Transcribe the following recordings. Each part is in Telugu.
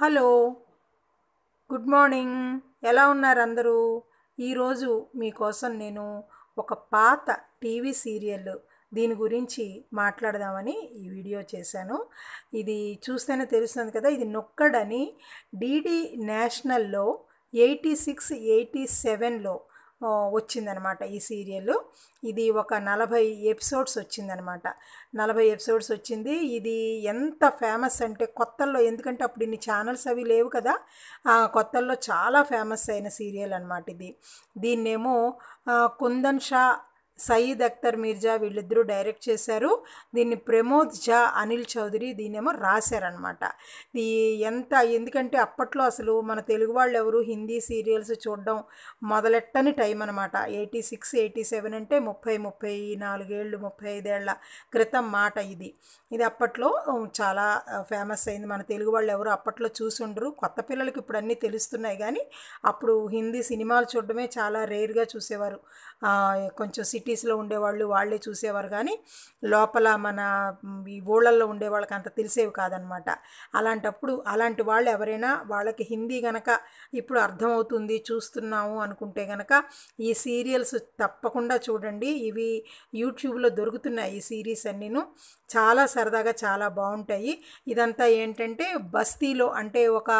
హలో గుడ్ మార్నింగ్ ఎలా ఉన్నారు అందరూ ఈరోజు మీకోసం నేను ఒక పాత టీవీ సీరియల్ దీని గురించి మాట్లాడదామని ఈ వీడియో చేశాను ఇది చూస్తేనే తెలుస్తుంది కదా ఇది నొక్కడని డిడి నేషనల్లో ఎయిటీ సిక్స్ ఎయిటీ సెవెన్లో వచ్చిందనమాట ఈ సీరియల్ ఇది ఒక నలభై ఎపిసోడ్స్ వచ్చిందనమాట నలభై ఎపిసోడ్స్ వచ్చింది ఇది ఎంత ఫేమస్ అంటే కొత్తల్లో ఎందుకంటే అప్పుడు ఇన్ని ఛానల్స్ అవి లేవు కదా కొత్తల్లో చాలా ఫేమస్ అయిన సీరియల్ అనమాట ఇది దీన్నేమో కుందన్ షా సయీద్ అక్తర్ మీర్జా వీళ్ళిద్దరూ డైరెక్ట్ చేశారు దీన్ని ప్రమోద్ జా అనిల్ చౌదరి దీనేమో రాశారనమాట ఈ ఎంత ఎందుకంటే అప్పట్లో అసలు మన తెలుగు వాళ్ళు ఎవరు హిందీ సీరియల్స్ చూడడం మొదలెట్టని టైం అనమాట ఎయిటీ సిక్స్ ఎయిటీ సెవెన్ అంటే ముప్పై ముప్పై నాలుగేళ్ళు ముప్పై ఐదేళ్ల క్రితం మాట ఇది ఇది అప్పట్లో చాలా ఫేమస్ అయింది మన తెలుగు వాళ్ళు ఎవరు అప్పట్లో చూసుండరు కొత్త పిల్లలకి ఇప్పుడు అన్నీ తెలుస్తున్నాయి కానీ అప్పుడు హిందీ సినిమాలు చూడడమే చాలా రేర్గా చూసేవారు కొంచెం సిటీ సిటీస్లో ఉండేవాళ్ళు వాళ్ళే చూసేవారు కానీ లోపల మన ఈ ఊళ్ళల్లో ఉండే వాళ్ళకి అంత తెలిసేవి కాదనమాట అలాంటప్పుడు అలాంటి వాళ్ళు ఎవరైనా వాళ్ళకి హిందీ గనక ఇప్పుడు అర్థమవుతుంది చూస్తున్నాము అనుకుంటే గనక ఈ సీరియల్స్ తప్పకుండా చూడండి ఇవి యూట్యూబ్లో దొరుకుతున్నాయి ఈ సిరీస్ అన్నీను చాలా సరదాగా చాలా బాగుంటాయి ఇదంతా ఏంటంటే బస్తీలో అంటే ఒక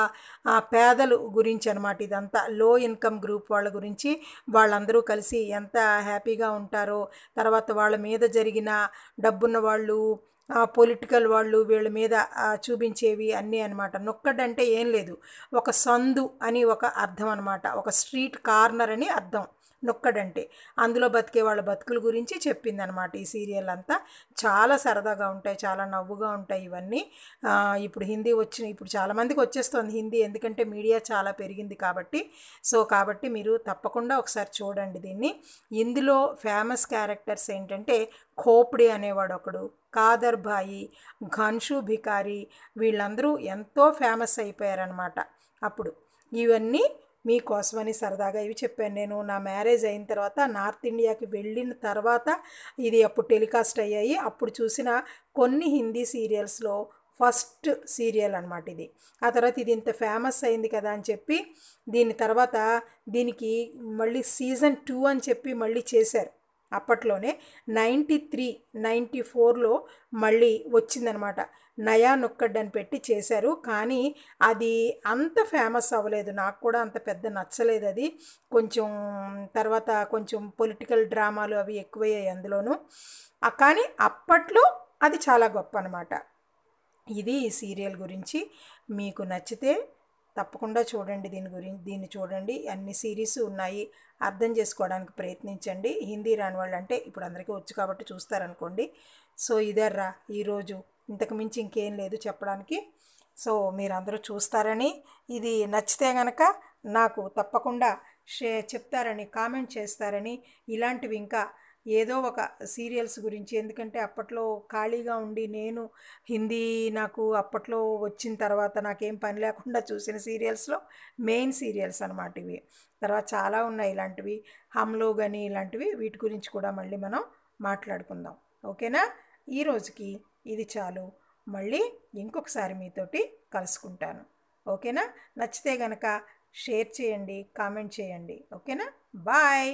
పేదలు గురించి అనమాట ఇదంతా లో ఇన్కమ్ గ్రూప్ వాళ్ళ గురించి వాళ్ళందరూ కలిసి ఎంత హ్యాపీగా ఉంటారు ఉంటారో తర్వాత వాళ్ళ మీద జరిగిన డబ్బున్న వాళ్ళు పొలిటికల్ వాళ్ళు వీళ్ళ మీద చూపించేవి అన్నీ అనమాట నొక్కడంటే ఏం లేదు ఒక సందు అని ఒక అర్థం అనమాట ఒక స్ట్రీట్ కార్నర్ అని అర్థం నొక్కడంటే అందులో బతికే వాళ్ళ బతుకుల గురించి చెప్పిందనమాట ఈ సీరియల్ అంతా చాలా సరదాగా ఉంటాయి చాలా నవ్వుగా ఉంటాయి ఇవన్నీ ఇప్పుడు హిందీ వచ్చిన ఇప్పుడు చాలామందికి వచ్చేస్తుంది హిందీ ఎందుకంటే మీడియా చాలా పెరిగింది కాబట్టి సో కాబట్టి మీరు తప్పకుండా ఒకసారి చూడండి దీన్ని ఇందులో ఫేమస్ క్యారెక్టర్స్ ఏంటంటే ఖోప్డి అనేవాడు ఒకడు కాదర్ భాయి ఘన్షు భికారి వీళ్ళందరూ ఎంతో ఫేమస్ అయిపోయారనమాట అప్పుడు ఇవన్నీ మీకోసమని సరదాగా ఇవి చెప్పాను నేను నా మ్యారేజ్ అయిన తర్వాత నార్త్ ఇండియాకి వెళ్ళిన తర్వాత ఇది అప్పుడు టెలికాస్ట్ అయ్యాయి అప్పుడు చూసిన కొన్ని హిందీ సీరియల్స్లో ఫస్ట్ సీరియల్ అనమాట ఇది ఆ తర్వాత ఇది ఇంత ఫేమస్ అయింది కదా అని చెప్పి దీని తర్వాత దీనికి మళ్ళీ సీజన్ టూ అని చెప్పి మళ్ళీ చేశారు అప్పట్లోనే నైంటీ త్రీ నైంటీ ఫోర్లో మళ్ళీ వచ్చిందనమాట నయా నొక్కడ్ అని పెట్టి చేశారు కానీ అది అంత ఫేమస్ అవ్వలేదు నాకు కూడా అంత పెద్ద నచ్చలేదు అది కొంచెం తర్వాత కొంచెం పొలిటికల్ డ్రామాలు అవి ఎక్కువయ్యాయి అందులోనూ కానీ అప్పట్లో అది చాలా గొప్ప అనమాట ఇది ఈ సీరియల్ గురించి మీకు నచ్చితే తప్పకుండా చూడండి దీని గురించి దీన్ని చూడండి అన్ని సిరీస్ ఉన్నాయి అర్థం చేసుకోవడానికి ప్రయత్నించండి హిందీ రాని వాళ్ళు అంటే ఇప్పుడు అందరికీ వచ్చు కాబట్టి చూస్తారనుకోండి సో ఇదర్రా ఈరోజు ఇంతకు మించి ఇంకేం లేదు చెప్పడానికి సో మీరందరూ చూస్తారని ఇది నచ్చితే గనక నాకు తప్పకుండా షే చెప్తారని కామెంట్ చేస్తారని ఇలాంటివి ఇంకా ఏదో ఒక సీరియల్స్ గురించి ఎందుకంటే అప్పట్లో ఖాళీగా ఉండి నేను హిందీ నాకు అప్పట్లో వచ్చిన తర్వాత నాకేం పని లేకుండా చూసిన సీరియల్స్లో మెయిన్ సీరియల్స్ అనమాట ఇవి తర్వాత చాలా ఉన్నాయి ఇలాంటివి హమ్లో కానీ ఇలాంటివి వీటి గురించి కూడా మళ్ళీ మనం మాట్లాడుకుందాం ఓకేనా ఈ రోజుకి ఇది చాలు మళ్ళీ ఇంకొకసారి మీతోటి కలుసుకుంటాను ఓకేనా నచ్చితే గనక షేర్ చేయండి కామెంట్ చేయండి ఓకేనా బాయ్